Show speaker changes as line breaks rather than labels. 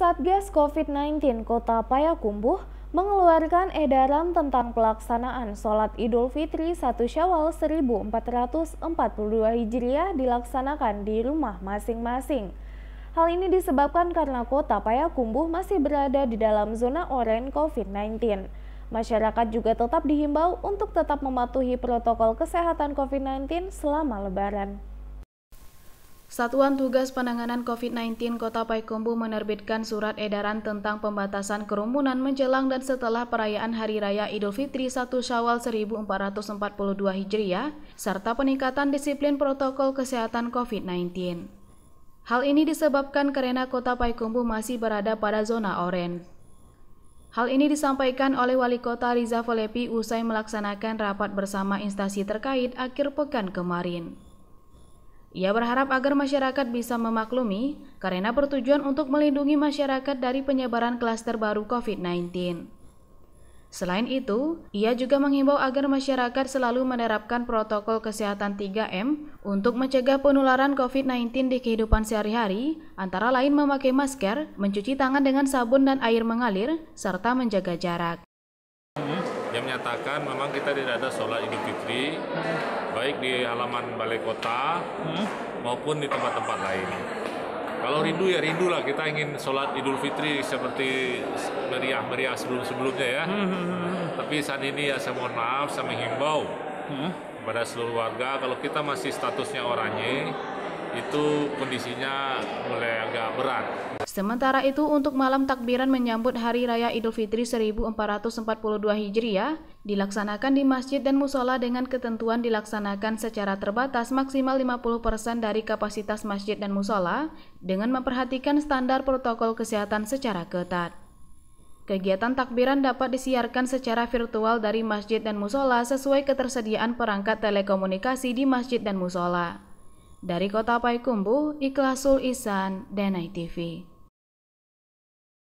Satgas COVID-19 Kota Payakumbuh mengeluarkan edaran tentang pelaksanaan sholat Idul Fitri 1 Syawal 1442 Hijriah dilaksanakan di rumah masing-masing. Hal ini disebabkan karena kota Payakumbuh masih berada di dalam zona oranye COVID-19. Masyarakat juga tetap dihimbau untuk tetap mematuhi protokol kesehatan COVID-19 selama
lebaran. Satuan Tugas Penanganan COVID-19 Kota Paikumbu menerbitkan surat edaran tentang pembatasan kerumunan menjelang dan setelah perayaan Hari Raya Idul Fitri 1 Syawal 1442 Hijriah, serta peningkatan disiplin protokol kesehatan COVID-19. Hal ini disebabkan karena Kota Paikumbu masih berada pada zona oranye. Hal ini disampaikan oleh Wali Kota Riza Falepi usai melaksanakan rapat bersama instansi terkait akhir pekan kemarin. Ia berharap agar masyarakat bisa memaklumi karena bertujuan untuk melindungi masyarakat dari penyebaran klaster baru COVID-19. Selain itu, ia juga menghimbau agar masyarakat selalu menerapkan protokol kesehatan 3M untuk mencegah penularan COVID-19 di kehidupan sehari-hari, antara lain memakai masker, mencuci tangan dengan sabun dan air mengalir, serta menjaga jarak.
Dia menyatakan memang kita tidak ada sholat Idul Fitri baik di halaman balai kota maupun di tempat-tempat lain. Kalau rindu ya rindu lah kita ingin sholat Idul Fitri seperti meriah-meriah sebelum-sebelumnya ya. Tapi saat ini ya saya mohon maaf, saya menghimbau kepada seluruh warga kalau kita masih statusnya oranye itu kondisinya mulai agak berat.
Sementara itu, untuk malam takbiran menyambut Hari Raya Idul Fitri 1442 Hijriah, dilaksanakan di masjid dan musola dengan ketentuan dilaksanakan secara terbatas maksimal 50% dari kapasitas masjid dan musola dengan memperhatikan standar protokol kesehatan secara ketat. Kegiatan takbiran dapat disiarkan secara virtual dari masjid dan musola sesuai ketersediaan perangkat telekomunikasi di masjid dan musola. Dari Kota Paikumbu, Ikhlasul Isan, Denai TV.